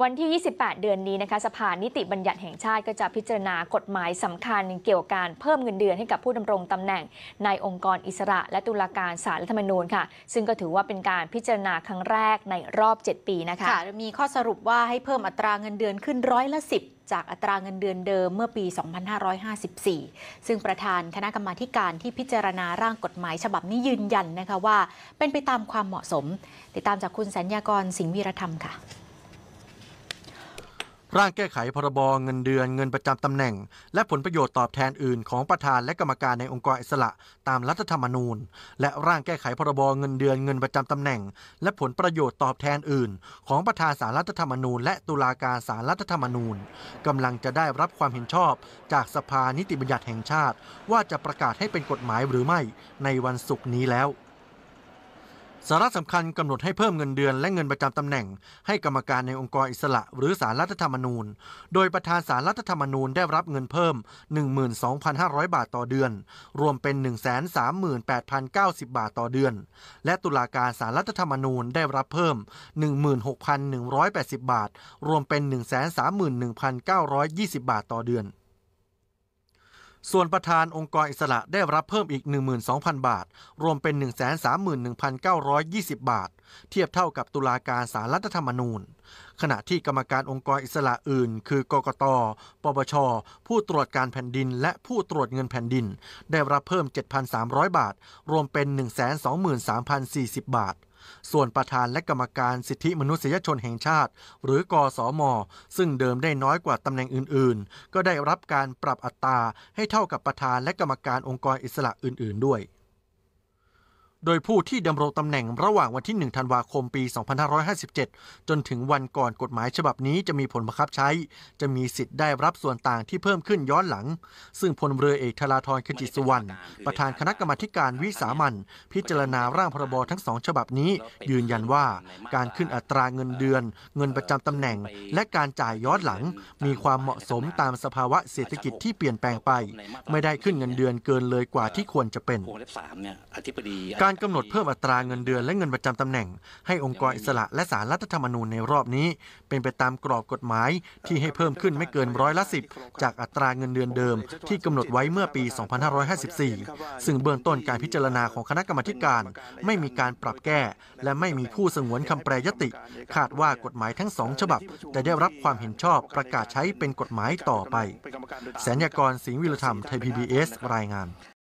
วันที่ 28 เดือนนี้นะคะสภานิติบัญญัติแห่งชาติ ก็จะพิจารณากฎหมายสำคัญเกี่ยวกับการเพิ่มเงินเดือนให้กับผู้ดำรงตำแหน่งในองค์กรอิสระ และตุลาการศาลรัฐธรรมนูญค่ะ ซึ่งก็ถือว่าเป็นการพิจารณาครั้งแรกในรอบ 7 ปีนะคะคะมีข้อสรุปว่าให้เพิ่มอัตราเงินเดือนขึ้นร้อยละ10จากอัตราเงินเดือนเดิมเมื่อปี 2554 ซึ่งประธานคณะกรรมาการที่พิจารณาร่างกฎหมายฉบับนี้ยืนยันนะคะว่า เป็นไปตามความเหมาะสม ติดตามจากคุณสัญญากร สิงห์วีรธรรมค่ะร่างแก้ไขพรบเงินเดือนเงินประจำตำแหน่ง และผลประโยชน์ตอบแทนอื่น ของประธานและกรรมการในองค์กรอิสระ ตามรัฐธรรมนูญ และร่างแก้ไขพรบเงินเดือนเงินประจำตำแหน่ง และผลประโยชน์ตอบแทนอื่น ของประธานสารรัฐธรรมนูญ และตุลาการสารรัฐธรรมนูญกำลังจะได้รับความเห็นชอบ จากสภานิติบัญญัติแห่งชาติ ว่าจะประกาศให้เป็นกฎหมายหรือไม่ ในวันศุกร์นี้แล้วสาระสำคัญกำหนดให้เพิ่มเงินเดือนและเงินประจำตำแหน่งให้กรรมการในองค์กรอิสระหรือสารรัฐธรรมนูญ โดยประธานสารรัฐธรรมนูญได้รับเงินเพิ่ม 12,500 บาทต่อเดือน รวมเป็น 138,090 บาทต่อเดือน และตุลาการสารรัฐธรรมนูญได้รับเพิ่ม 16,180 บาท รวมเป็น 131,920 บาทต่อเดือนส่วนประธานองค์กรอิสระได้รับเพิ่มอีก12,000 บาท รวมเป็น 131,920 บาท เทียบเท่ากับตุลาการสารรัฐธรรมนูญ ขณะที่กรรมการองค์กรอิสระอื่น คือ กกตปปชผู้ตรวจการแผ่นดิน และผู้ตรวจเงินแผ่นดิน ได้รับเพิ่ม 7,300 บาท รวมเป็น 123,040 บาทส่วนประธานและกรรมการสิทธิมนุษยชนแห่งชาติ หรือกอสอมอซึ่งเดิมได้น้อยกว่าตำแหน่งอื่นๆ ก็ได้รับการปรับอัตราให้เท่ากับประธานและกรรมการองค์กรอิสระอื่นๆด้วยโดยผู้ที่ดำรงตำแหน่งระหว่างวันที่ 1 ธันวาคมปี 2557 จนถึงวันก่อนกฎหมายฉบับนี้จะมีผลบังคับใช้ จะมีสิทธิ์ได้รับส่วนต่างที่เพิ่มขึ้นย้อนหลัง ซึ่งพลเรือเอกธราธรขจิตสุวรรณ ประธานคณะกรรมการวิสามันพิจารณาร่างพรบทั้งสองฉบับนี้ ยืนยันว่าการขึ้นอัตราเงินเดือน เงินประจำตำแหน่ง และการจ่ายย้อนหลัง มีความเหมาะสมตามสภาวะเศรษฐกิจที่เปลี่ยนแปลงไป ไม่ได้ขึ้นเงินเดือนเกินเลยกว่าที่ควรจะเป็นการการกำหนดเพิ่มอัตราเงินเดือนและเงินประจำตำแหน่งให้องค์กรอิสระและสารรัฐธรรมนูญในรอบนี้เป็นไปตามกรอบกฎหมายที่ให้เพิ่มขึ้นไม่เกินร้อยละสิบจากอัตราเงินเดือนเดิม ที่กำหนดไว้เมื่อปี 2554 ซึ่งเบื้องต้นการพิจารณาของคณะกรรมการ ไม่มีการปรับแก้ และไม่มีผู้สงวนคำแปรยติคาดว่ากฎหมายทั้งสองฉบับจะได้รับความเห็นชอบประกาศใช้เป็นกฎหมายต่อไปแสนยากรสิงห์วิรธรรมไทย PBS รายงาน